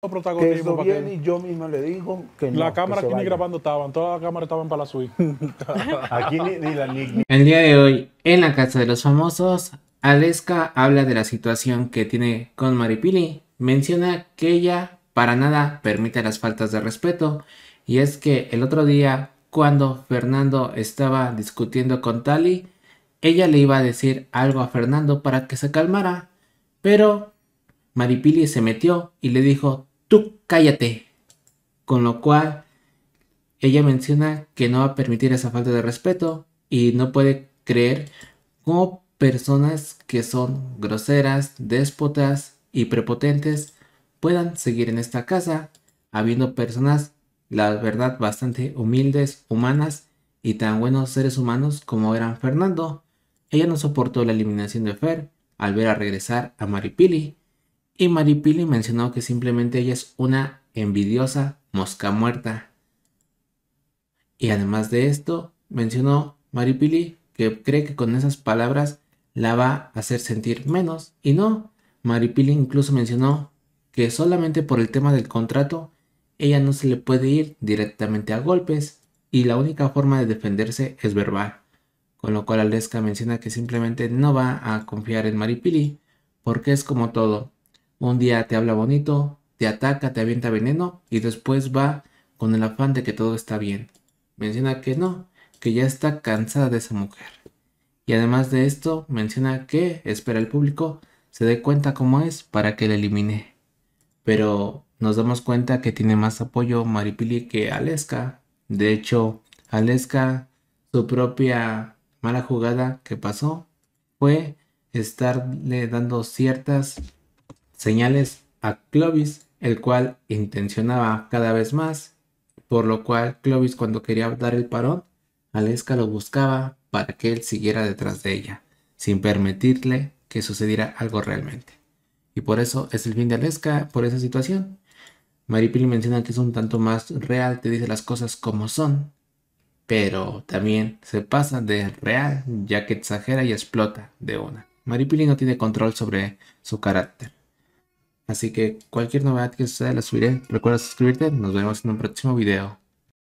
y yo le digo que La cámara que, grabando estaban, todas las cámaras estaban para la El día de hoy, en la Casa de los Famosos, Aleska habla de la situación que tiene con Maripili. Menciona que ella para nada permite las faltas de respeto. Y es que el otro día, cuando Fernando estaba discutiendo con Tali, ella le iba a decir algo a Fernando para que se calmara. Pero Maripili se metió y le dijo, tú cállate. Con lo cual, ella menciona que no va a permitir esa falta de respeto y no puede creer cómo personas que son groseras, déspotas y prepotentes puedan seguir en esta casa, habiendo personas, la verdad, bastante humildes, humanas y tan buenos seres humanos como eran Fernando. Ella no soportó la eliminación de Fer al ver a regresar a Maripili y Maripili mencionó que simplemente ella es una envidiosa mosca muerta. Y además de esto, mencionó Maripili que cree que con esas palabras la va a hacer sentir menos. Y no, Maripili incluso mencionó que solamente por el tema del contrato, ella no se le puede ir directamente a golpes y la única forma de defenderse es verbal. Con lo cual Aleska menciona que simplemente no va a confiar en Maripili porque es como todo, un día te habla bonito, te ataca, te avienta veneno y después va con el afán de que todo está bien. Menciona que no, que ya está cansada de esa mujer. Y además de esto, menciona que espera el público se dé cuenta cómo es para que la elimine. Pero nos damos cuenta que tiene más apoyo Maripili que Aleska. De hecho, Aleska, su propia mala jugada que pasó fue estarle dando ciertas señales a Clovis, el cual intencionaba cada vez más, por lo cual Clovis cuando quería dar el parón, Aleska lo buscaba para que él siguiera detrás de ella, sin permitirle que sucediera algo realmente. Y por eso es el fin de Aleska, por esa situación. Maripili menciona que es un tanto más real, te dice las cosas como son, pero también se pasa de real, ya que exagera y explota de una. Maripili no tiene control sobre su carácter. Así que cualquier novedad que suceda la subiré. Recuerda suscribirte. Nos vemos en un próximo video.